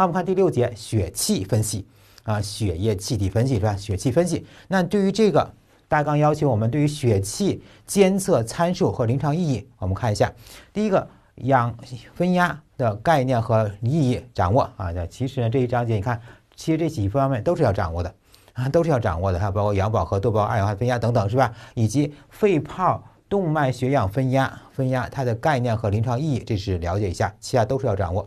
那我们看第六节血气分析啊，血液气体分析是吧？血气分析。那对于这个大纲要求，我们对于血气监测参数和临床意义，我们看一下。第一个氧分压的概念和意义掌握啊。那其实呢，这一章节你看，其实这几方面都是要掌握的啊，都是要掌握的。还包括氧饱和度、包括二氧化碳分压等等是吧？以及肺泡动脉血氧分压分压它的概念和临床意义，这是了解一下，其他都是要掌握。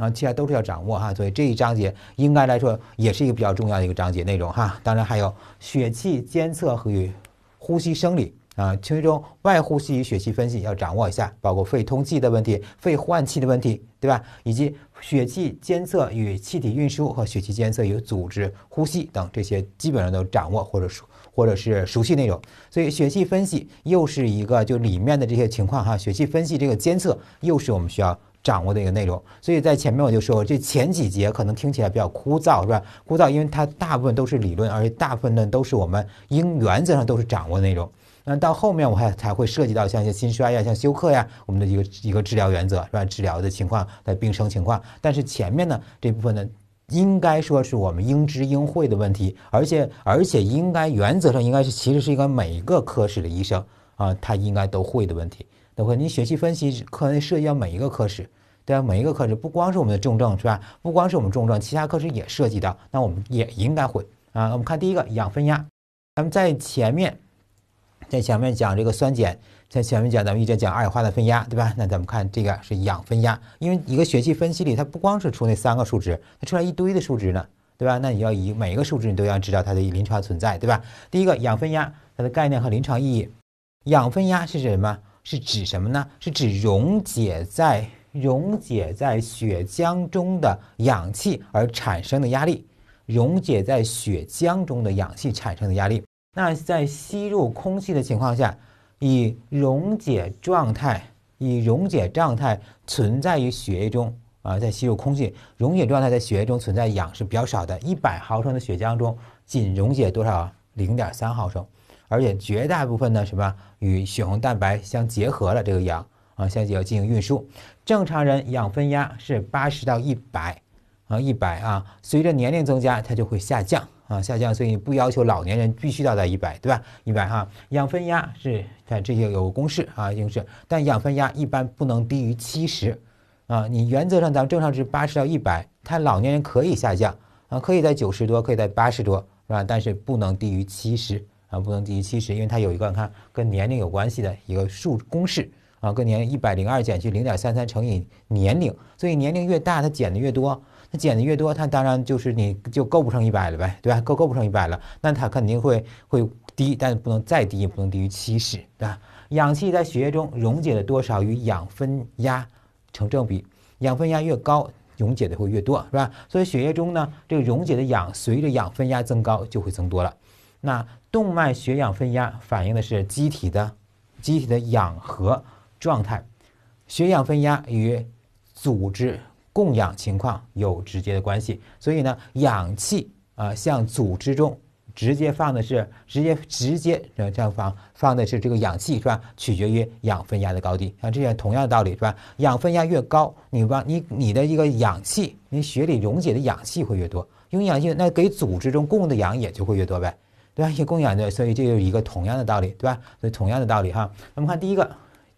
然后其他都是要掌握哈，所以这一章节应该来说也是一个比较重要的一个章节内容哈。当然还有血气监测与呼吸生理啊，其中外呼吸与血气分析要掌握一下，包括肺通气的问题、肺换气的问题，对吧？以及血气监测与气体运输和血气监测与组织呼吸等这些基本上都掌握或者或者是熟悉内容。所以血气分析又是一个就里面的这些情况哈，血气分析这个监测又是我们需要。掌握的一个内容，所以在前面我就说，这前几节可能听起来比较枯燥，是吧？枯燥，因为它大部分都是理论，而且大部分呢都是我们应原则上都是掌握内容。那到后面我还才会涉及到像一些心衰呀、像休克呀，我们的一个一个治疗原则是吧？治疗的情况、的病生情况。但是前面呢这部分呢，应该说是我们应知应会的问题，而且而且应该原则上应该是其实是一个每一个科室的医生啊，他应该都会的问题。都会。你血气分析可能涉及到每一个科室，对吧？每一个科室不光是我们的重症是吧？不光是我们重症，其他科室也涉及到，那我们也应该会啊。我们看第一个氧分压，咱们在前面在前面讲这个酸碱，在前面讲咱们一直讲二氧化碳分压，对吧？那咱们看这个是氧分压，因为一个血气分析里它不光是出那三个数值，它出来一堆的数值呢，对吧？那你要以每一个数值你都要知道它的临床存在，对吧？第一个氧分压，它的概念和临床意义，氧分压是指什么？是指什么呢？是指溶解在溶解在血浆中的氧气而产生的压力。溶解在血浆中的氧气产生的压力。那在吸入空气的情况下，以溶解状态以溶解状态存在于血液中啊。在吸入空气，溶解状态在血液中存在氧是比较少的。一百毫升的血浆中仅溶解多少？零点三毫升。而且绝大部分呢，什么与血红蛋白相结合了这个氧啊，在要进行运输。正常人氧分压是八十到一百啊，一百啊，随着年龄增加它就会下降啊，下降。所以不要求老年人必须到达一百，对吧？一百哈，氧分压是看这些有个公式啊，应是，但氧分压一般不能低于七十啊，你原则上咱们正常值八十到一百，它老年人可以下降啊，可以在九十多，可以在八十多，是吧？但是不能低于七十。啊，不能低于七十，因为它有一个你看跟年龄有关系的一个数公式啊，跟年龄一百零二减去零点三三乘以年龄，所以年龄越大它减的越多，它减的越多，它当然就是你就够不上一百了呗，对吧？够够不上一百了，那它肯定会会低，但不能再低也不能低于七十，对吧？氧气在血液中溶解的多少与氧分压成正比，氧分压越高，溶解的会越多，是吧？所以血液中呢，这个溶解的氧随着氧分压增高就会增多了。那动脉血氧分压反映的是机体的机体的氧合状态，血氧分压与组织供氧情况有直接的关系。所以呢，氧气啊，向组织中直接放的是直接直接这样放放的是这个氧气是吧？取决于氧分压的高低。啊，这些同样的道理是吧？氧分压越高，你往你你的一个氧气，你血里溶解的氧气会越多，为氧气那给组织中供的氧也就会越多呗。对吧？一些供养的，所以这就是一个同样的道理，对吧？所以同样的道理哈。那么看第一个，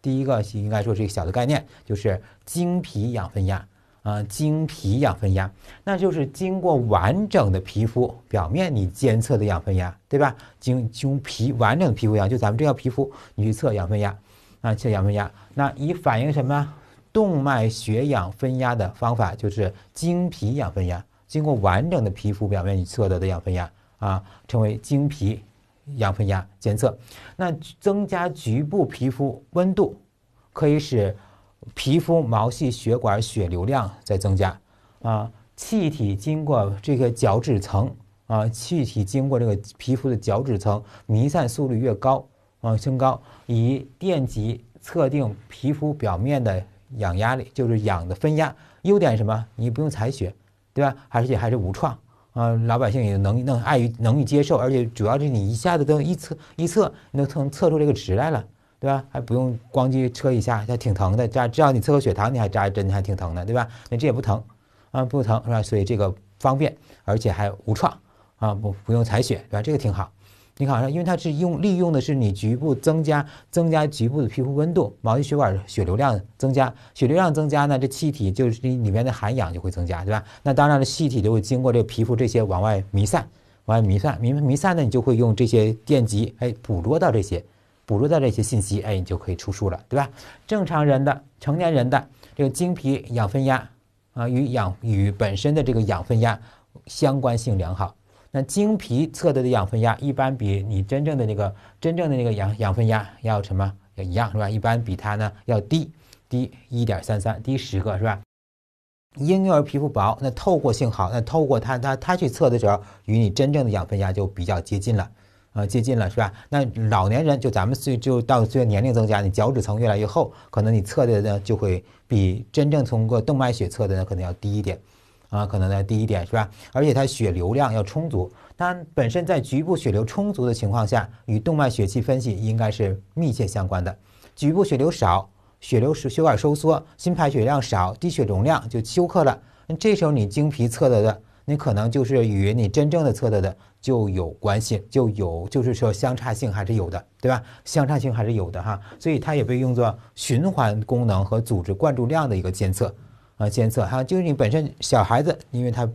第一个应该说是一个小的概念，就是精皮氧分压啊，精皮氧分压，那就是经过完整的皮肤表面你监测的氧分压，对吧？经经皮完整的皮肤氧，就咱们这要皮肤你去测氧分压啊，测氧分压，那以反映什么动脉血氧分压的方法就是经皮氧分压，经过完整的皮肤表面你测得的氧分压。啊，称为经皮氧分压监测。那增加局部皮肤温度，可以使皮肤毛细血管血流量在增加。啊，气体经过这个角质层啊，气体经过这个皮肤的角质层，弥散速率越高啊，升高。以电极测定皮肤表面的氧压力，就是氧的分压。优点是什么？你不用采血，对吧？而且还是无创。啊，老百姓也能能碍于能于接受，而且主要是你一下子都一测一测能测测出这个值来了，对吧？还不用光去测一下，还挺疼的。扎只要你测个血糖，你还扎针，你还挺疼的，对吧？那这也不疼，啊不疼是吧？所以这个方便，而且还无创啊，不不用采血，对吧？这个挺好。你看，因为它是用利用的是你局部增加增加局部的皮肤温度，毛细血管血流量增加，血流量增加呢，这气体就是里面的含氧就会增加，对吧？那当然了，气体就会经过这皮肤这些往外弥散，往外弥散，弥弥散呢，你就会用这些电极，哎，捕捉到这些，捕捉到这些信息，哎，你就可以出数了，对吧？正常人的成年人的这个经皮氧分压啊，与氧与本身的这个氧分压相关性良好。那经皮测得的氧分压一般比你真正的那个真正的那个氧氧分压要什么要一样是吧？一般比它呢要低，低一点三三，低十个是吧？婴幼儿皮肤薄，那透过性好，那透过它它它去测的时候，与你真正的氧分压就比较接近了，啊，接近了是吧？那老年人就咱们岁就到随着年龄增加，你角质层越来越厚，可能你测的呢就会比真正通过动脉血测的呢可能要低一点。啊，可能在第一点是吧？而且它血流量要充足，它本身在局部血流充足的情况下，与动脉血气分析应该是密切相关的。局部血流少，血流是血管收缩，心排血量少，低血容量就休克了。那这时候你经皮测得的，你可能就是与你真正的测得的就有关系，就有就是说相差性还是有的，对吧？相差性还是有的哈。所以它也被用作循环功能和组织灌注量的一个监测。啊，监测哈，就是你本身小孩子，因为它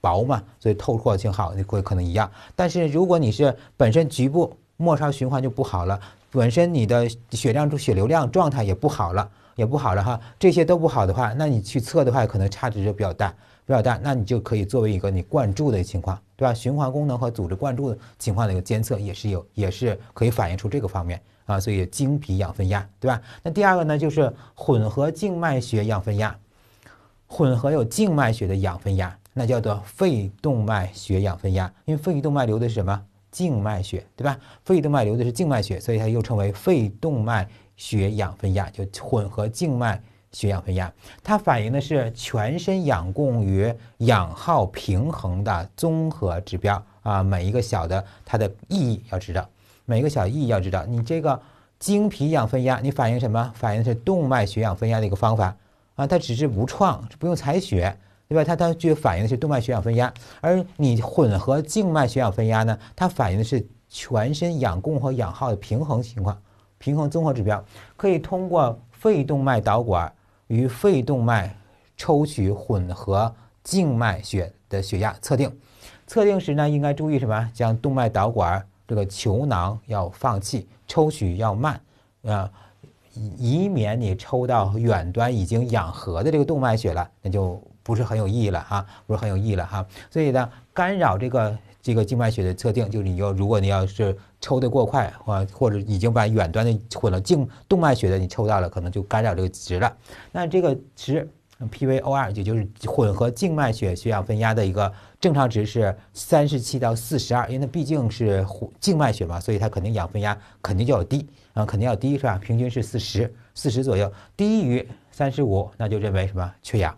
薄嘛，所以透过性好，你会可能一样。但是如果你是本身局部末梢循环就不好了，本身你的血量、血流量状态也不好了，也不好了哈。这些都不好的话，那你去测的话，可能差值就比较大，比较大。那你就可以作为一个你灌注的情况，对吧？循环功能和组织灌注情况的一个监测，也是有，也是可以反映出这个方面啊。所以，精皮养分压，对吧？那第二个呢，就是混合静脉血养分压。混合有静脉血的氧分压，那叫做肺动脉血氧分压。因为肺动脉流的是什么？静脉血，对吧？肺动脉流的是静脉血，所以它又称为肺动脉血氧分压，就混合静脉血氧分压。它反映的是全身氧供与氧耗平衡的综合指标啊。每一个小的它的意义要知道，每一个小意义要知道。你这个经皮氧分压，你反映什么？反映是动脉血氧分压的一个方法。啊，它只是无创，不用采血，对吧？它它就反映的是动脉血氧分压，而你混合静脉血氧分压呢，它反映的是全身氧供和氧耗的平衡情况，平衡综合指标可以通过肺动脉导管与肺动脉抽取混合静脉血的血压测定。测定时呢，应该注意什么？将动脉导管这个球囊要放气，抽取要慢，啊。以免你抽到远端已经氧合的这个动脉血了，那就不是很有意义了哈，不是很有意义了哈。所以呢，干扰这个这个静脉血的测定，就是你要如果你要是抽的过快或或者已经把远端的混了静动脉血的你抽到了，可能就干扰这个值了。那这个值 PvO2 也就是混合静脉血血氧分压的一个正常值是三十七到四十二，因为它毕竟是混静脉血嘛，所以它肯定氧分压肯定就要低。啊，肯定要低是吧？平均是四十，四十左右，低于三十五，那就认为什么缺氧？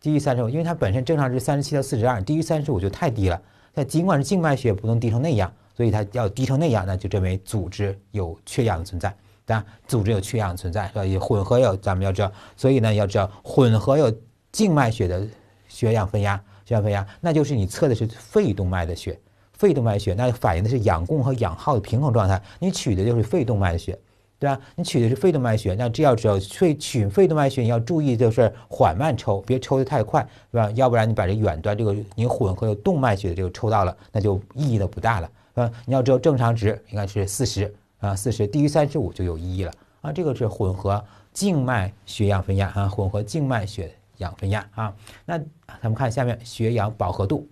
低于三十五，因为它本身正常是三十七到四十二，低于三十五就太低了。那尽管是静脉血，不能低成那样，所以它要低成那样，那就认为组织有缺氧的存在。当然，组织有缺氧存在所以混合有，咱们要知道。所以呢，要知道混合有静脉血的血氧分压，血氧分压，那就是你测的是肺动脉的血。肺动脉血，那反映的是氧供和氧耗的平衡状态。你取的就是肺动脉的血，对吧？你取的是肺动脉血，那这要只要肺取肺动脉血，你要注意就是缓慢抽，别抽的太快，对吧？要不然你把这远端这个你混合有动脉血的这个抽到了，那就意义都不大了，嗯，你要知道正常值应该是四十啊，四十低于三十五就有意义了啊。这个是混合静脉血氧分压啊，混合静脉血氧分压啊。那咱们看下面血氧饱和度。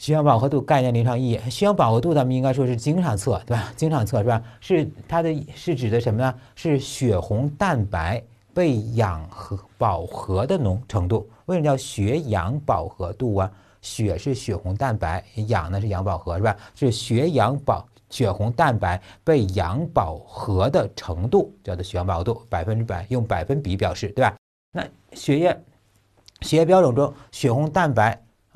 血氧饱和度概念临床意义，血氧饱和度咱们应该说是经常测，对吧？经常测是吧？是它的是指的什么呢？是血红蛋白被氧和饱和的浓程度。为什么叫血氧饱和度啊？血是血红蛋白，氧呢是氧饱和，是吧？是血氧饱血红蛋白被氧饱和的程度，叫做血氧饱和度，百分之百用百分比表示，对吧？那血液血液标准中血红蛋白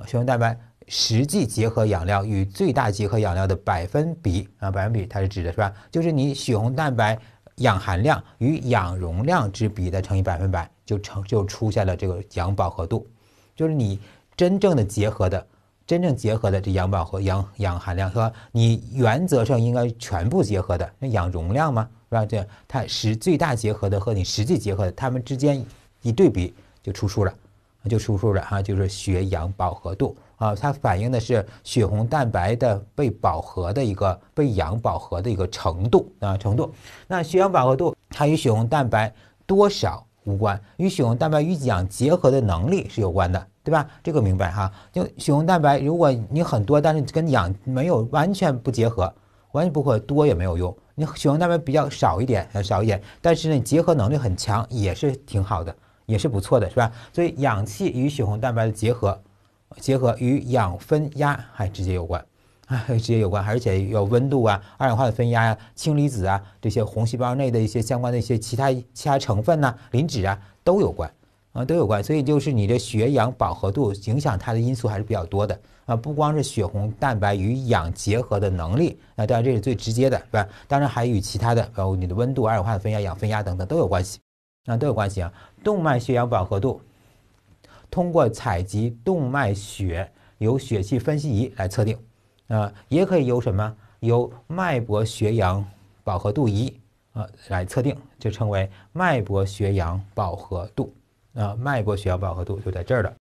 血红蛋白。实际结合养料与最大结合养料的百分比啊，百分比，它是指的是吧？就是你血红蛋白氧含量与氧容量之比的乘以百分百，就成就出现了这个氧饱和度，就是你真正的结合的，真正结合的这氧饱和氧氧含量和你原则上应该全部结合的那氧容量嘛，是吧？这它实最大结合的和你实际结合的，它们之间一对比就出数了，就出数了哈，就是血氧饱和度。啊，它反映的是血红蛋白的被饱和的一个被氧饱和的一个程度啊程度。那血氧饱和度它与血红蛋白多少无关，与血红蛋白与氧结合的能力是有关的，对吧？这个明白哈？就血红蛋白如果你很多，但是跟氧没有完全不结合，完全不会多也没有用。你血红蛋白比较少一点，少一点，但是呢，结合能力很强，也是挺好的，也是不错的，是吧？所以氧气与血红蛋白的结合。结合与氧分压还直接有关，啊，直接有关，而且有温度啊、二氧化碳分压呀、氢离子啊这些红细胞内的一些相关的一些其他其他成分呐、磷脂啊都有关，啊，都有关。所以就是你的血氧饱和度影响它的因素还是比较多的啊，不光是血红蛋白与氧结合的能力啊，当然这是最直接的，是吧？当然还与其他的，呃，你的温度、二氧化碳分压、氧分压等等都有关系，啊，都有关系啊。动脉血氧饱和度。通过采集动脉血，由血气分析仪来测定，啊，也可以由什么？由脉搏血氧饱和度仪啊来测定，就称为脉搏血氧饱和度。啊，脉搏血氧饱和度就在这儿了。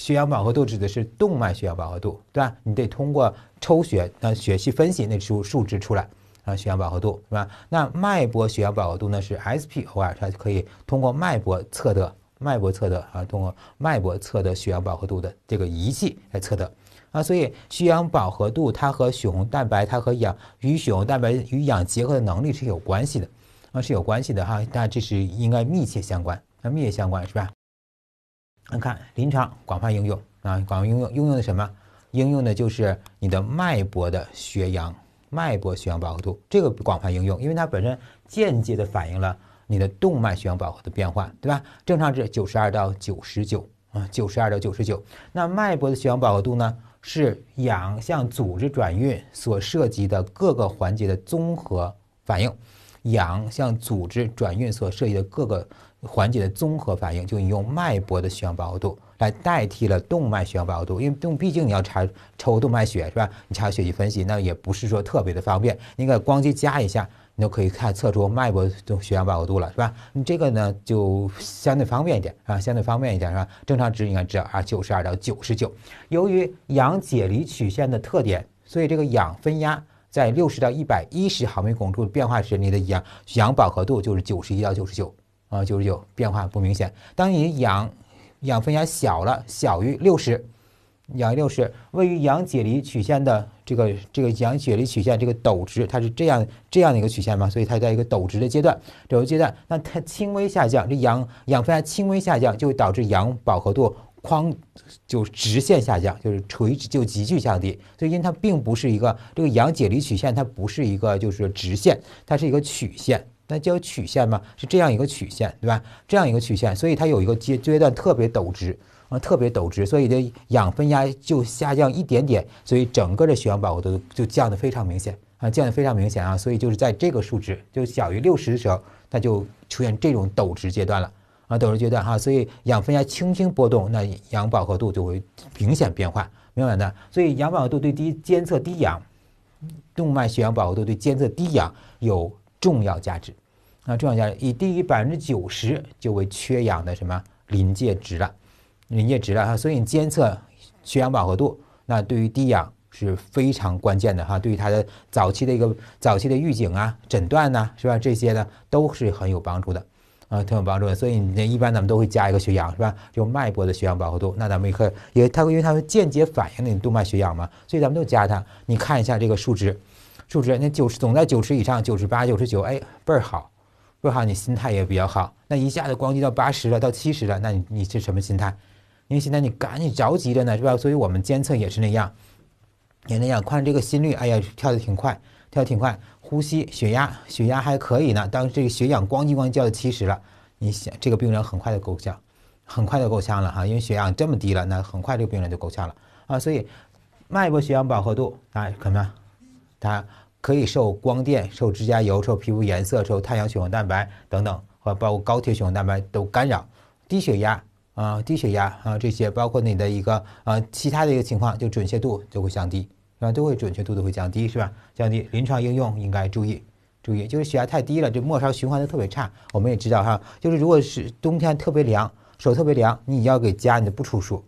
血氧饱和度指的是动脉血氧饱和度，对吧？你得通过抽血，那血气分析那出数值出来啊，血氧饱和度是吧？那脉搏血氧饱和度呢是 SpO 二，它可以通过脉搏测得。脉搏测的啊，通过脉搏测的血氧饱和度的这个仪器来测的啊，所以血氧饱和度它和血红蛋白，它和氧与血红蛋白与氧结合的能力是有关系的啊，是有关系的哈，那这是应该密切相关，那密切相关是吧？你看临床广泛应用啊，广泛应用，应用的什么？应用的就是你的脉搏的血氧，脉搏血氧饱和度这个广泛应用，因为它本身间接的反映了。你的动脉血氧饱和的变化，对吧？正常值九十二到九十九啊，九十二到九十九。那脉搏的血氧饱和度呢？是氧向组织转运所涉及的各个环节的综合反应。氧向组织转运所涉及的各个环节的综合反应，就你用脉搏的血氧饱和度来代替了动脉血氧饱和度，因为动毕竟你要查抽动脉血是吧？你查血液分析那也不是说特别的方便，你给光去加一下。你就可以看测出脉搏就血氧饱和度了，是吧？你这个呢就相对方便一点啊，相对方便一点，是吧？正常值应该知道啊，九十二到九十九。由于氧解离曲线的特点，所以这个氧分压在六十到一百一十毫米汞柱变化时，你的氧氧饱和度就是九十一到九十九啊，九十九变化不明显。当你氧氧分压小了，小于六十，氧六十，位于氧解离曲线的。这个这个氧解离曲线这个陡值，它是这样这样的一个曲线嘛？所以它在一个陡值的阶段，陡值阶段，那它轻微下降，这氧氧分压轻微下降，就会导致氧饱和度哐就直线下降，就是垂直就急剧降低。所以因为它并不是一个这个氧解离曲线，它不是一个就是直线，它是一个曲线。那叫曲线嘛？是这样一个曲线，对吧？这样一个曲线，所以它有一个阶阶段特别陡直。啊，特别陡直，所以的氧分压就下降一点点，所以整个的血氧饱和度就降得非常明显啊，降得非常明显啊，所以就是在这个数值就小于六十的时候，它就出现这种陡直阶段了啊，陡直阶段哈，所以氧分压轻轻波动，那氧饱和度就会明显变化，明白的？所以氧饱和度对低监测低氧动脉血氧饱和度对监测低氧有重要价值啊，重要价值，以低于百分之九十就为缺氧的什么临界值了。临界值了哈，所以你监测血氧饱和度，那对于低氧是非常关键的哈，对于它的早期的一个早期的预警啊、诊断呐，是吧？这些呢都是很有帮助的，啊，挺有帮助的。所以你一般咱们都会加一个血氧，是吧？就脉搏的血氧饱和度，那咱们也可也它会因为它会间接反映你动脉血氧嘛，所以咱们都加它。你看一下这个数值，数值那九十总在九十以上，九十八、九十九，哎，倍儿好，倍儿好，你心态也比较好。那一下子咣叽到八十了，到七十了，那你你是什么心态？因为现在你赶紧着急着呢，是吧？所以我们监测也是那样，也那样。看这个心率，哎呀，跳的挺快，跳的挺快。呼吸、血压、血压还可以呢。当这个血氧咣叽咣叽叫到七十了。你想，这个病人很快就够呛，很快就够呛了哈。因为血氧这么低了，那很快这个病人就够呛了啊。所以，脉搏血氧饱和度啊，可能它可以受光电、受指甲油、受皮肤颜色、受太阳血红蛋白等等，或包括高铁血红蛋白都干扰。低血压。啊，低血压啊，这些包括你的一个啊，其他的一个情况，就准确度就会降低，啊，都会准确度都会降低，是吧？降低临床应用应该注意，注意就是血压太低了，这末梢循环的特别差。我们也知道哈，就是如果是冬天特别凉，手特别凉，你要给加，你的不出数，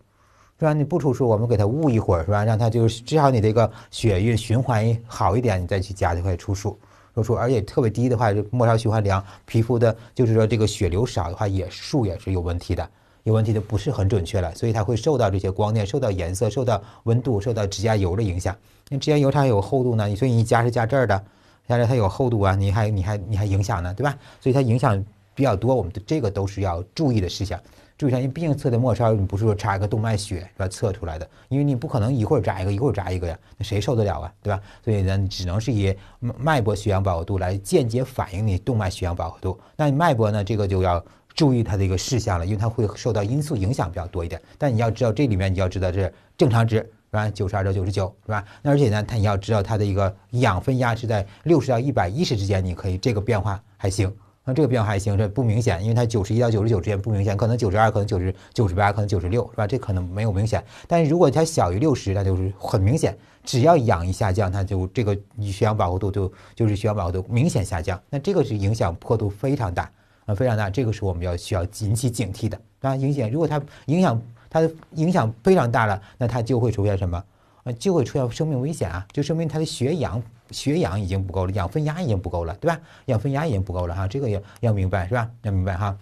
是吧？你不出数，我们给它捂一会儿，是吧？让它就是至少你这个血液循环好一点，你再去加就可以出数，出数。而且特别低的话，就末梢循环凉，皮肤的，就是说这个血流少的话，也数也是有问题的。有问题就不是很准确了，所以它会受到这些光电、受到颜色、受到温度、受到指甲油的影响。那指甲油它有厚度呢，所以你夹是夹这儿的，但是它有厚度啊，你还你还你还影响呢，对吧？所以它影响比较多，我们的这个都是要注意的事项。注意一下，因为毕竟测的末梢，你不是说插一个动脉血是吧？测出来的，因为你不可能一会儿扎一个，一会儿扎一个呀，那谁受得了啊，对吧？所以呢，只能是以脉搏血氧饱和度来间接反映你动脉血氧饱和度。那你脉搏呢？这个就要。注意它的一个事项了，因为它会受到因素影响比较多一点。但你要知道这里面，你要知道是正常值是吧？九十二到九十九是吧？那而且呢，它你要知道它的一个氧分压是在六十到一百一十之间，你可以这个变化还行。那这个变化还行，这不明显，因为它九十一到九十九之间不明显，可能九十二，可能九十、九十八，可能九十六是吧？这可能没有明显。但是如果它小于六十，那就是很明显。只要氧一下降，它就这个血氧饱和度就就是血氧饱和度明显下降。那这个是影响坡度非常大。啊，非常大，这个是我们要需要引起警惕的，啊，影响，如果它影响，它的影响非常大了，那它就会出现什么？啊，就会出现生命危险啊！就说明它的血氧，血氧已经不够了，氧分压已经不够了，对吧？氧分压已经不够了哈，这个也要明白是吧？要明白哈。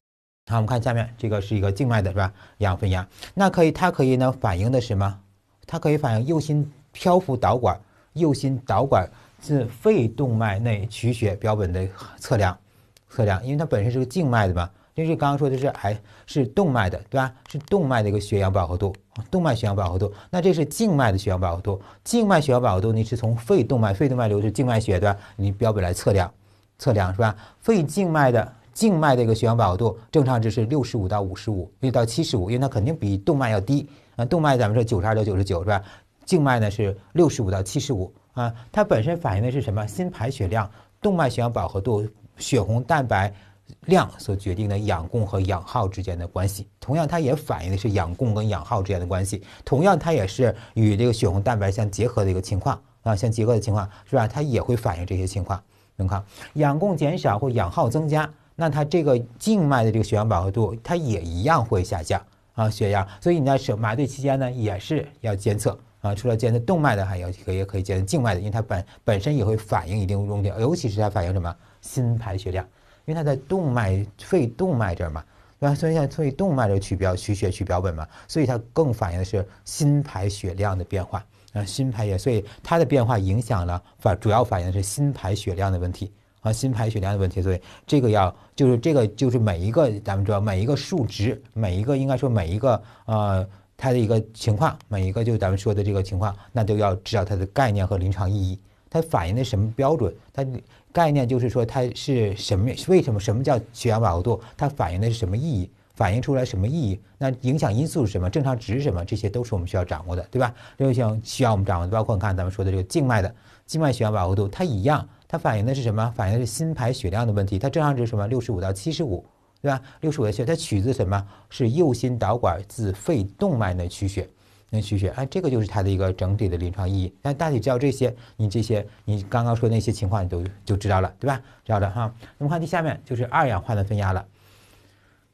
好，我们看下面这个是一个静脉的是吧？氧分压，那可以，它可以呢反映的什么？它可以反映右心漂浮导管、右心导管自肺动脉内取血标本的测量。测量，因为它本身是个静脉的嘛，就是刚刚说的是还是动脉的，对吧？是动脉的一个血氧饱和度，动脉血氧饱和度。那这是静脉的血氧饱和度，静脉血氧饱和度你是从肺动脉，肺动脉流出静脉血，对吧？你标本来测量，测量是吧？肺静脉的静脉的一个血氧饱和度，正常值是六十五到五十五，六到七十五，因为它肯定比动脉要低。啊，动脉咱们说九十二到九十九是吧？静脉呢是六十五到七十五啊，它本身反映的是什么？心排血量，动脉血氧饱和度。血红蛋白量所决定的氧供和氧耗之间的关系，同样它也反映的是氧供跟氧耗之间的关系，同样它也是与这个血红蛋白相结合的一个情况啊，相结合的情况是吧？它也会反映这些情况。你看，氧供减少或氧耗增加，那它这个静脉的这个血氧饱和度，它也一样会下降啊，血氧。所以你在手麻醉期间呢，也是要监测啊，除了监测动脉的，还要可也可以监测静脉的，因为它本本身也会反映一定溶解，尤其是它反映什么？心排血量，因为它在动脉肺动脉这儿嘛，对吧？所以现在肺动脉这取标取血取标本嘛，所以它更反映的是心排血量的变化。啊，心排血，所以它的变化影响了反主要反映的是心排血量的问题啊，心排血量的问题。所以这个要就是这个就是每一个咱们知道每一个数值，每一个应该说每一个呃它的一个情况，每一个就咱们说的这个情况，那都要知道它的概念和临床意义，它反映的什么标准，它。概念就是说它是什么？为什么？什么叫血氧饱和度？它反映的是什么意义？反映出来什么意义？那影响因素是什么？正常值什么？这些都是我们需要掌握的，对吧？就像需要我们掌握的，包括你看咱们说的这个静脉的静脉血氧饱和度，它一样，它反映的是什么？反映的是心排血量的问题。它正常值什么？六十五到七十五，对吧？六十五的血，它取自什么是右心导管自肺动脉内取血。那取血，哎，这个就是它的一个整体的临床意义。但大体知道这些，你这些，你刚刚说那些情况，你都就知道了，对吧？知道的哈。那么看，第下面就是二氧化碳分压了，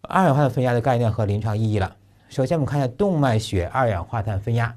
二氧化碳分压的概念和临床意义了。首先，我们看一下动脉血二氧化碳分压，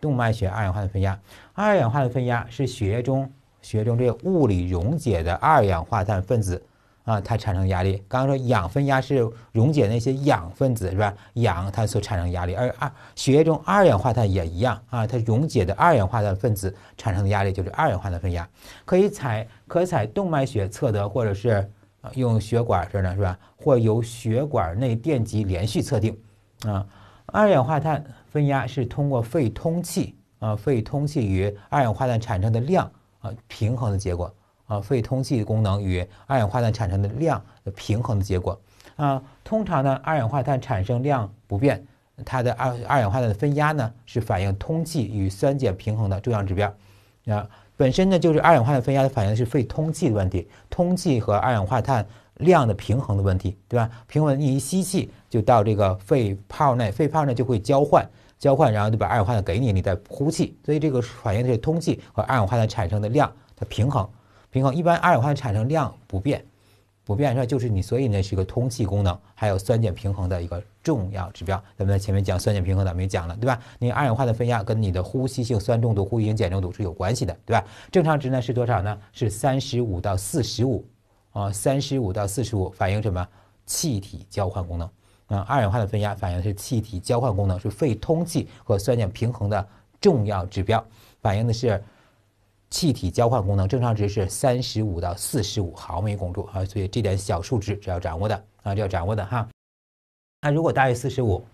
动脉血二氧化碳分压，二氧化碳分压是血液中血液中这个物理溶解的二氧化碳分子。啊，它产生压力，刚刚说氧分压是溶解那些氧分子是吧？氧它所产生压力，而二血液中二氧化碳也一样啊，它溶解的二氧化碳分子产生的压力就是二氧化碳分压，可以采可采动脉血测得，或者是用血管是呢是吧？或由血管内电极连续测定啊。二氧化碳分压是通过肺通气啊，肺通气与二氧化碳产生的量啊平衡的结果。啊，肺通气功能与二氧化碳产生的量的平衡的结果啊，通常呢，二氧化碳产生量不变，它的二二氧化碳的分压呢，是反映通气与酸碱平衡的重要指标啊。本身呢，就是二氧化碳分压的反映的是肺通气的问题，通气和二氧化碳量的平衡的问题，对吧？平稳，你一吸气就到这个肺泡内，肺泡呢就会交换，交换然后就把二氧化碳给你，你再呼气，所以这个反映的是通气和二氧化碳产生的量的平衡。平衡一般二氧化碳产生量不变，不变是吧？就是你所以呢是一个通气功能，还有酸碱平衡的一个重要指标。咱们在前面讲酸碱平衡咱们也讲了对吧？你二氧化碳分压跟你的呼吸性酸中毒、呼吸性碱中毒是有关系的对吧？正常值呢是多少呢？是三十五到四十五啊，三十五到四十五反映什么？气体交换功能啊，二氧化碳分压反映的是气体交换功能，是肺通气和酸碱平衡的重要指标，反映的是。气体交换功能正常值是三十五到四十五毫米汞柱啊，所以这点小数值是要掌握的啊，这要掌握的哈。那如果大于四十五，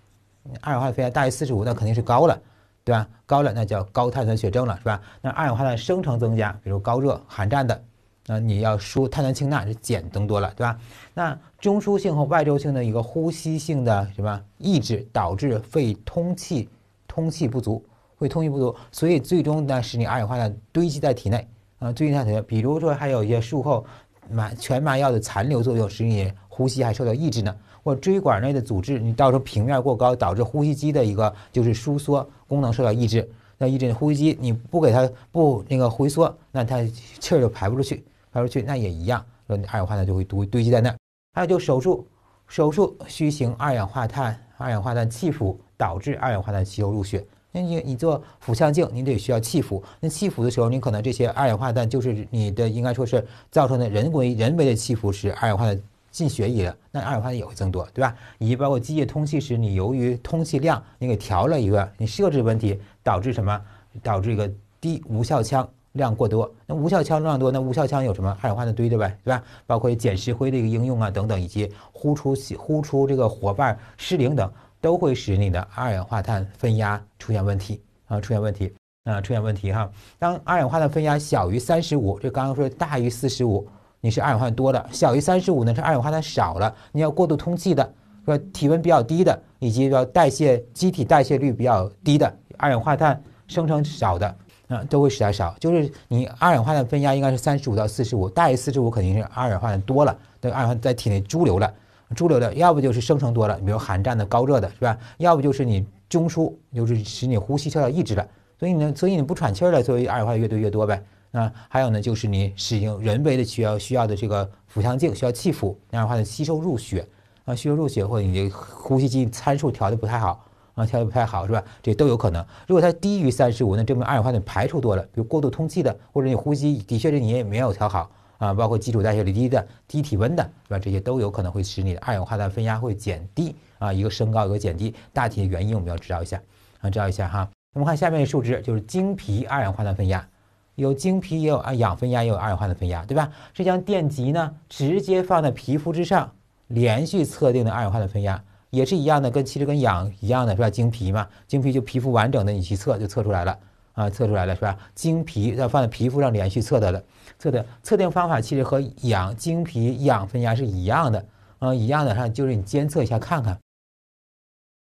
二氧化碳大于四十五，那肯定是高了，对吧？高了，那叫高碳酸血症了，是吧？那二氧化碳生成增加，比如高热、寒战的，那你要输碳酸氢钠，是碱增多了，对吧？那中枢性和外周性的一个呼吸性的什么抑制，导致肺通气通气不足。会通气不足，所以最终呢，使你二氧化碳堆积在体内啊，堆积在体内。比如说，还有一些术后麻全麻药的残留作用，使你呼吸还受到抑制呢。或椎管内的阻滞，你到时候平面过高，导致呼吸机的一个就是收缩功能受到抑制。那抑制呼吸机，你不给它不那个回缩，那它气儿就排不出去，排不出去，那也一样，那二氧化碳就会堆堆积在那儿。还有就手术，手术需行二氧化碳二氧化碳气腹，导致二氧化碳气溶入血。那你你做腹腔镜，你得需要气腹。那气腹的时候，你可能这些二氧化碳就是你的应该说是造成的人为人为的气腹使二氧化碳进血液了，那二氧化碳也会增多，对吧？以及包括机械通气时，你由于通气量你给调了一个，你设置问题导致什么？导致一个低无效腔量过多。那无效腔量多，那无效腔有什么？二氧化碳堆着呗，对吧？包括碱石灰的一个应用啊等等，以及呼出呼出这个伙伴失灵等。都会使你的二氧化碳分压出现问题啊，出现问题啊，出现问题哈。当二氧化碳分压小于三十五，就刚刚说大于四十五，你是二氧化碳多了；小于三十五呢，是二氧化碳少了。你要过度通气的，说体温比较低的，以及要代谢机体代谢率比较低的，二氧化碳生成少的，啊，都会使它少。就是你二氧化碳分压应该是三十五到四十五，大于四十五肯定是二氧化碳多了，那二氧化碳在体内潴留了。猪留的，要不就是生成多了，比如寒战的、高热的，是吧？要不就是你中枢就是使你呼吸受到抑制了，所以呢，所以你不喘气了，所以二氧化碳越多越多呗。啊，还有呢，就是你使用人为的需要需要的这个腹腔镜需要气腹，二氧化碳吸收入血啊，吸收入血，或者你呼吸机参数调的不太好啊，调的不太好是吧？这都有可能。如果它低于三十五，那证明二氧化碳排出多了，比如过度通气的，或者你呼吸的确是你也没有调好。啊，包括基础代谢率低的、低体温的，对吧？这些都有可能会使你的二氧化碳分压会减低。啊，一个升高，一个减低，大体的原因我们要知道一下，啊，知道一下哈。我们看下面的数值，就是精皮二氧化碳分压，有精皮也有啊氧分压，也有二氧化碳分压，对吧？这将电极呢直接放在皮肤之上，连续测定的二氧化碳分压也是一样的，跟其实跟氧一样的，是吧？精皮嘛，精皮就皮肤完整的，你去测就测出来了。啊，测出来了是吧？经皮要放在皮肤上连续测的了，测的测定方法其实和氧经皮氧分压是一样的，啊，一样的上就是你监测一下看看，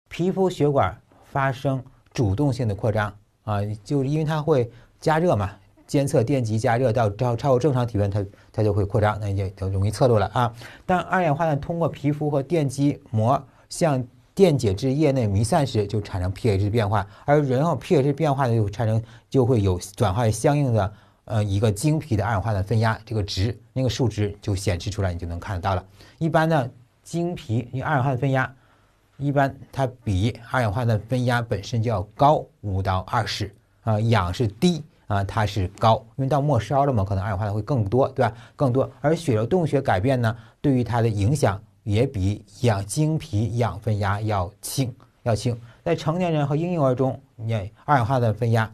皮肤血管发生主动性的扩张啊，就是因为它会加热嘛，监测电极加热到超超过正常体温，它它就会扩张，那就就容易测到了啊。但二氧化碳通过皮肤和电极膜向。电解质液内弥散时就产生 pH 变化，而人后 pH 变化呢就产生就会有转化为相应的呃一个精皮的二氧化碳分压这个值那个数值就显示出来，你就能看得到了。一般呢精皮因二氧化碳分压一般它比二氧化碳分压本身就要高五到二十啊氧是低啊它是高，因为到末梢了嘛，可能二氧化碳会更多，对吧？更多而血流动力学改变呢对于它的影响。也比氧精皮氧分压要轻，要轻。在成年人和婴幼儿中，你二氧化碳分压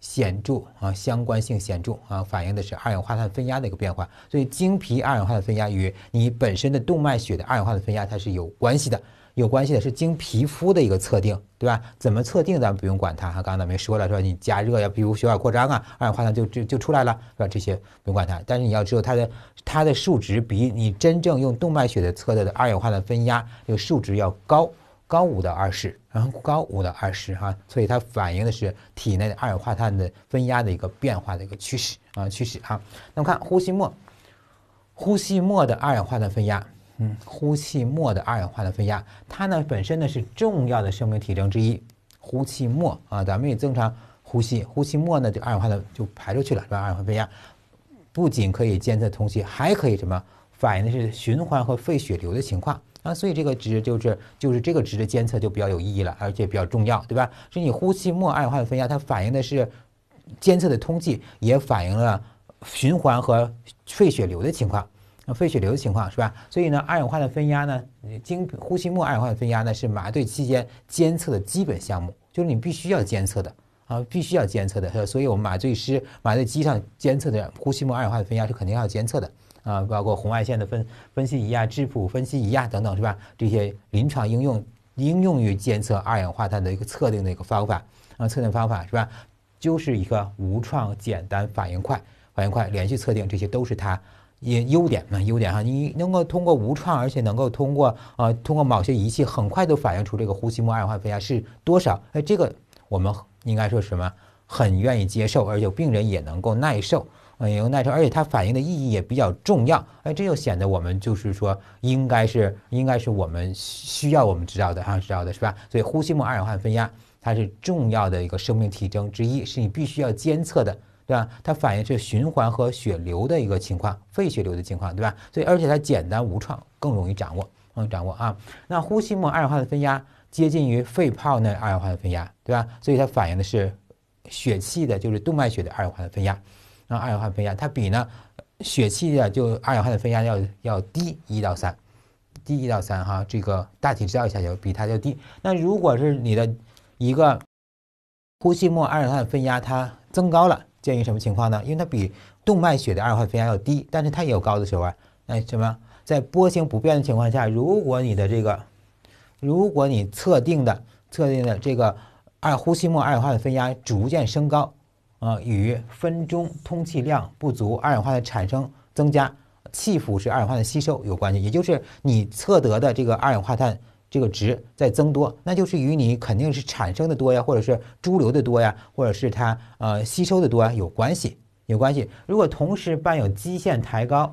显著啊，相关性显著啊，反映的是二氧化碳分压的一个变化。所以，精皮二氧化碳分压与你本身的动脉血的二氧化碳分压它是有关系的。有关系的是经皮肤的一个测定，对吧？怎么测定？咱们不用管它。哈，刚才咱们说了，说你加热呀，比如血管扩张啊，二氧化碳就就就出来了，是吧？这些不用管它。但是你要知道，它的它的数值比你真正用动脉血的测的二氧化碳分压，这个数值要高高五到二十，然后高五到二十哈。所以它反映的是体内的二氧化碳的分压的一个变化的一个趋势啊趋势哈。那我们看呼吸末，呼吸末的二氧化碳分压。嗯，呼气末的二氧化碳分压，它呢本身呢是重要的生命体征之一。呼气末啊，咱们也正常呼吸，呼气末呢就二氧化碳就排出去了，是吧？二氧化碳分压不仅可以监测通气，还可以什么？反映的是循环和肺血流的情况啊。所以这个值就是就是这个值的监测就比较有意义了，而且比较重要，对吧？所以你呼气末二氧化碳分压，它反映的是监测的通气，也反映了循环和肺血流的情况。那肺血流的情况是吧？所以呢，二氧化碳分压呢，经呼吸末二氧化碳分压呢，是麻醉期间监测的基本项目，就是你必须要监测的啊，必须要监测的。是，所以我们麻醉师麻醉机上监测的呼吸末二氧化碳分压是肯定要监测的啊，包括红外线的分分析仪啊、质谱分析仪啊等等，是吧？这些临床应用应用于监测二氧化碳的一个测定的一个方法啊，测定方法是吧？就是一个无创、简单、反应快、反应快、连续测定，这些都是它。也优点嘛，优点哈，你能够通过无创，而且能够通过啊，通过某些仪器，很快就反映出这个呼吸膜二氧化碳分压是多少。哎，这个我们应该说什么？很愿意接受，而且病人也能够耐受，啊，也耐受，而且它反映的意义也比较重要。哎，这就显得我们就是说，应该是应该是我们需要我们知道的哈，知道的是吧？所以，呼吸膜二氧化碳分压它是重要的一个生命体征之一，是你必须要监测的。对吧？它反映是循环和血流的一个情况，肺血流的情况，对吧？所以而且它简单无创，更容易掌握，容易掌握啊。那呼吸末二氧化碳分压接近于肺泡那二氧化碳分压，对吧？所以它反映的是血气的，就是动脉血的二氧化碳分压。那二氧化碳分压它比呢血气的就二氧化碳分压要要低一到三，低一到三哈。这个大体知道一下就比它要低。那如果是你的一个呼吸末二氧化碳分压它增高了。鉴于什么情况呢？因为它比动脉血的二氧化碳分压要低，但是它也有高的时候啊。那什么，在波形不变的情况下，如果你的这个，如果你测定的测定的这个二呼吸末二氧化碳分压逐渐升高，啊，与分钟通气量不足、二氧化碳产生增加、气腐是二氧化碳吸收有关系，也就是你测得的这个二氧化碳。这个值在增多，那就是与你肯定是产生的多呀，或者是潴留的多呀，或者是它呃吸收的多有关系，有关系。如果同时伴有基线抬高，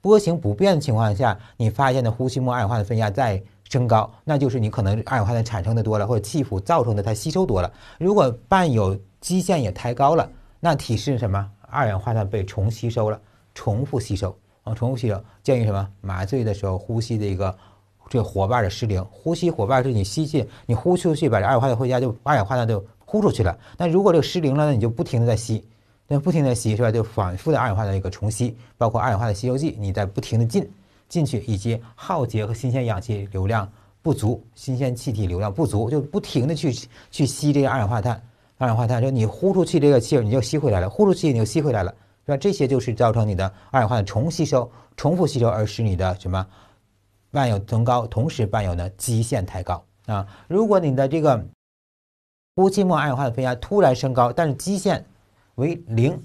波形不变的情况下，你发现的呼吸末二氧化碳分压在升高，那就是你可能二氧化碳产生的多了，或者气腹造成的它吸收多了。如果伴有基线也抬高了，那提示什么？二氧化碳被重吸收了，重复吸收。啊，重复吸收，建议什么？麻醉的时候呼吸的一个。这个伙伴的失灵，呼吸伙伴是你吸进，你呼出去，把这二氧化碳回家就二氧化碳就呼出去了。那如果这个失灵了呢，你就不停的在吸，那不停的吸是吧？就反复的二氧化碳一个重吸，包括二氧化碳吸收剂你在不停的进进去，以及耗竭和新鲜氧气流量不足，新鲜气体流量不足，就不停的去去吸这个二氧化碳，二氧化碳就你呼出去这个气儿你就吸回来了，呼出去你就吸回来了，是吧？这些就是造成你的二氧化碳重吸收、重复吸收，而使你的什么？伴有增高，同时伴有呢基线抬高啊！如果你的这个呼吸末二氧化碳分压突然升高，但是基线为零，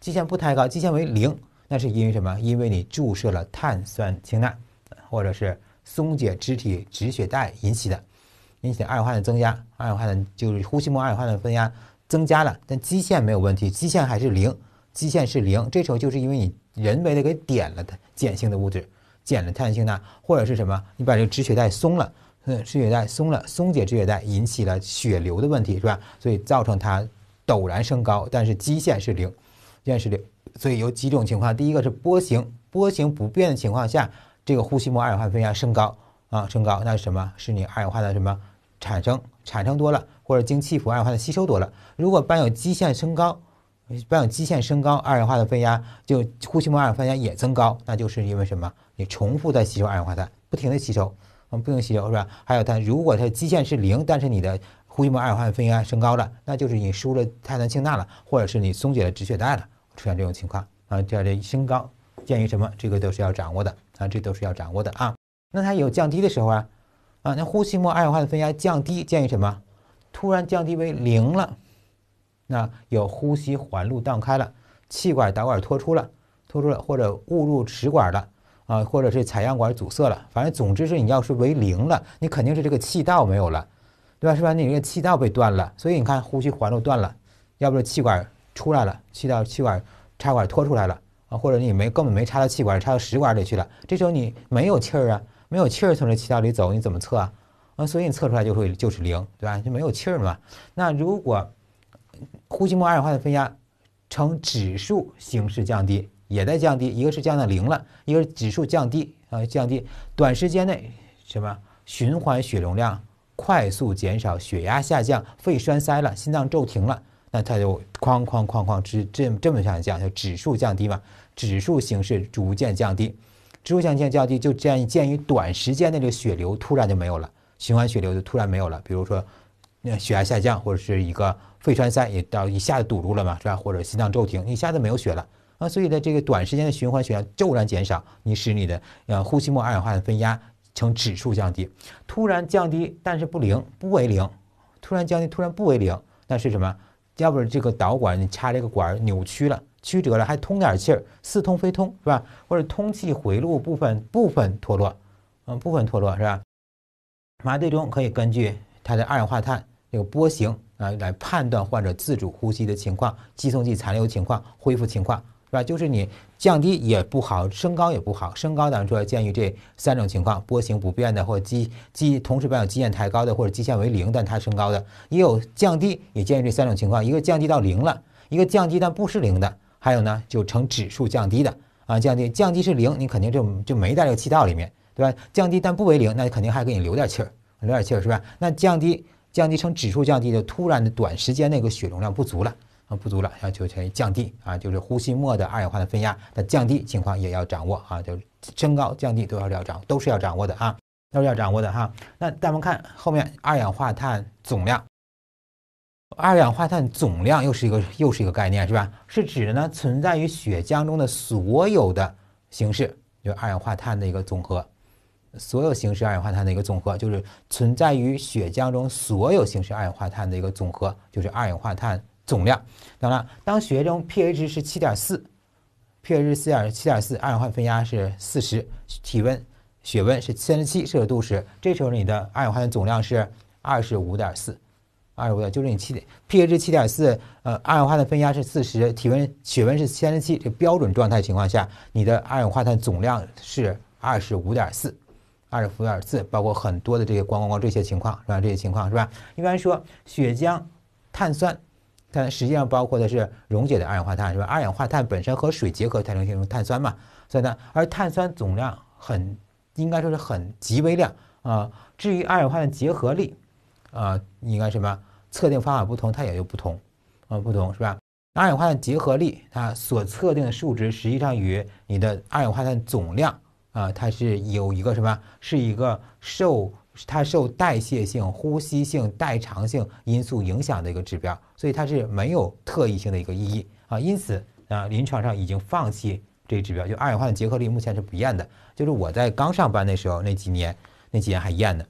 基线不抬高，基线为零，那是因为什么？因为你注射了碳酸氢钠，或者是松解肢体止血带引起的，引起二氧化碳增加，二氧化碳就是呼吸末二氧化碳分压增加了，但基线没有问题，基线还是零，基线是零，这时候就是因为你人为的给点了的碱性的物质。碱的碳性呢，或者是什么？你把这个止血带松了，嗯，止血带松了，松解止血带引起了血流的问题是吧？所以造成它陡然升高，但是基线是零，基线是零，所以有几种情况。第一个是波形波形不变的情况下，这个呼吸膜二氧化碳分压升高啊，升高，那是什么？是你二氧化碳什么产生产生多了，或者经气浮二氧化碳吸收多了？如果伴有基线升高。伴有基线升高，二氧化碳分压就呼吸膜二氧化碳也增高，那就是因为什么？你重复在吸收二氧化碳，不停的吸收，我们不停吸收，是吧？还有它，如果它基线是零，但是你的呼吸膜二氧化碳分压升高了，那就是你输了碳酸氢钠了，或者是你松解了止血带了，出现这种情况啊，叫这升高，鉴于什么？这个都是要掌握的啊，这都是要掌握的啊。那它有降低的时候啊，啊，那呼吸膜二氧化碳分压降低，鉴于什么？突然降低为零了。那有呼吸环路荡开了，气管导管脱出了，脱出了或者误入食管了啊，或者是采样管阻塞了，反正总之是你要是为零了，你肯定是这个气道没有了，对吧？是吧？你这个气道被断了，所以你看呼吸环路断了，要不是气管出来了，气道气管插管脱出来了啊，或者你没根本没插到气管，插到食管里去了，这时候你没有气儿啊，没有气儿从这气道里走，你怎么测啊？啊，所以你测出来就会就是零，对吧？就没有气儿嘛。那如果呼吸膜二氧化碳分压呈指数形式降低，也在降低。一个是降到零了，一个是指数降低啊，降低。短时间内什么循环血容量快速减少，血压下降，肺栓塞了，心脏骤停了，那它就哐哐哐哐，直，这这么下降，就指数降低嘛，指数形式逐渐降低。指数降降降低，就建鉴于短时间内这个血流突然就没有了，循环血流就突然没有了。比如说，那血压下降，或者是一个。肺栓塞也到一下子堵住了嘛，是吧？或者心脏骤停，一下子没有血了啊，所以呢，这个短时间的循环血骤然减少，你使你的呃呼吸末二氧化碳分压呈指数降低，突然降低，但是不零，不为零，突然降低，突然不为零，那是什么？要不这个导管你插这个管扭曲了、曲折了，还通点气儿，似通非通，是吧？或者通气回路部分部分脱落，嗯，部分脱落，是吧？麻醉中可以根据它的二氧化碳这个波形。来来判断患者自主呼吸的情况、肌松剂残留情况、恢复情况，是吧？就是你降低也不好，升高也不好。升高当然说，鉴于这三种情况：波形不变的，或者肌同时伴有肌腱抬高的，或者肌腱为零但它升高的，也有降低，也鉴于这三种情况：一个降低到零了，一个降低但不是零的，还有呢就呈指数降低的啊，降低降低是零，你肯定就就没在这个气道里面，对吧？降低但不为零，那肯定还给你留点气儿，留点气儿是吧？那降低。降低成指数降低的，突然的短时间内个血容量不足了啊，不足了，然后就才降低啊，就是呼吸末的二氧化碳分压的降低情况也要掌握啊，就是升高、降低都要要掌都是要掌握的啊，都是要掌握的哈。那咱们看后面二氧化碳总量，二氧化碳总量又是一个又是一个概念是吧？是指呢存在于血浆中的所有的形式，就二氧化碳的一个总和。所有形式二氧化碳的一个总和，就是存在于血浆中所有形式二氧化碳的一个总和，就是二氧化碳总量。当然，当血液中 pH 值是七点四，pH 值四点七点四，二氧化碳分压是四十，体温血温是三十七摄氏度时，这时候你的二氧化碳总量是二十五点四，二十五点就是你七点 pH 值七点四，呃，二氧化碳分压是四十，体温血温是三十七，这标准状态情况下，你的二氧化碳总量是二十五点四。二十伏点四，包括很多的这些光光光这些情况是吧？这些情况是吧？一般说血浆碳酸，它实际上包括的是溶解的二氧化碳是吧？二氧化碳本身和水结合才能形成碳酸嘛？所以呢，而碳酸总量很应该说是很极微量啊。至于二氧化碳结合力啊，应该什么？测定方法不同，它也有不同啊，不同是吧？二氧化碳结合力它所测定的数值，实际上与你的二氧化碳总量。啊，它是有一个什么？是一个受它受代谢性、呼吸性、代偿性因素影响的一个指标，所以它是没有特异性的一个意义啊。因此啊，临床上已经放弃这个指标，就二氧化碳结合力目前是不验的。就是我在刚上班那时候那几年，那几年还验呢，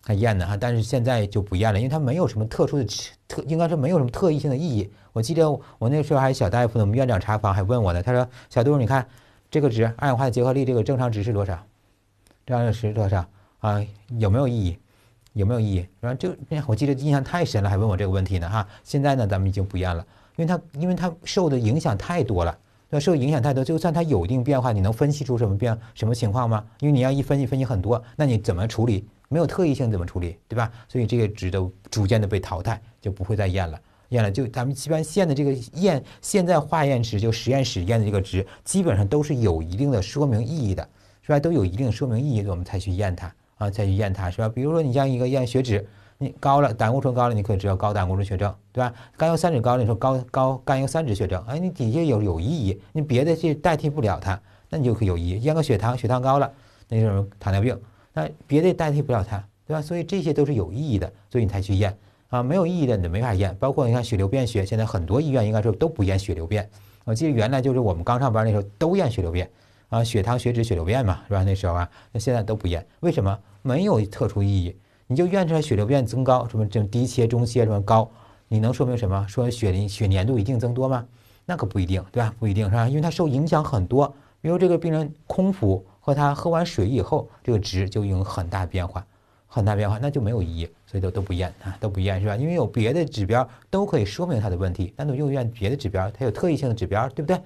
还验呢哈，但是现在就不验了，因为它没有什么特殊的特，应该说没有什么特异性的意义。我记得我那时候还小大夫呢，我们院长查房还问我呢，他说：“小杜，你看。”这个值，二氧化碳结合力这个正常值是多少？正常值是多少啊？有没有意义？有没有意义？后这那我记得印象太深了，还问我这个问题呢哈。现在呢，咱们已经不验了，因为它因为它受的影响太多了，那受影响太多，就算它有一定变化，你能分析出什么变什么情况吗？因为你要一分析，分析很多，那你怎么处理？没有特异性怎么处理？对吧？所以这个值都逐渐的被淘汰，就不会再验了。验了，就咱们一般现的这个验，现在化验值就实验室验的这个值，基本上都是有一定的说明意义的，是吧？都有一定说明意义，我们才去验它啊，才去验它，是吧？比如说你像一个验血脂，你高了，胆固醇高了，你可以知道高胆固醇血症，对吧？甘油三酯高了，你说高高甘油三酯血症，哎，你底下有有意义，你别的去代替不了它，那你就可以有意义。验个血糖，血糖高了，那就是糖尿病，那别的代替不了它，对吧？所以这些都是有意义的，所以你才去验。啊，没有意义的你就没法验，包括你看血流变血，现在很多医院应该说都不验血流变。我记得原来就是我们刚上班那时候都验血流变，啊，血糖、血脂、血流变嘛，是吧？那时候啊，那现在都不验，为什么？没有特殊意义，你就验出来血流变增高，什么这种低切、中切什么高，你能说明什么？说血凝血粘度一定增多吗？那可不一定，对吧？不一定，是吧？因为它受影响很多，比如这个病人空腹和他喝完水以后，这个值就有很大变化。很大变化，那就没有意义，所以都都不验啊，都不验是吧？因为有别的指标都可以说明它的问题，独用一验别的指标，它有特异性的指标，对不对？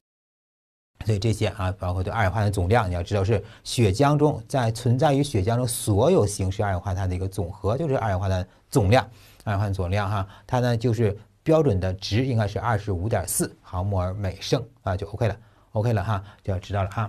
所以这些啊，包括对二氧化碳总量，你要知道是血浆中在存在于血浆中所有形式二氧化碳的一个总和，就是二氧化碳总量，二氧化碳总量哈，它呢就是标准的值应该是二十五点四毫摩尔每升啊，就 OK 了，OK 了哈，就要知道了哈。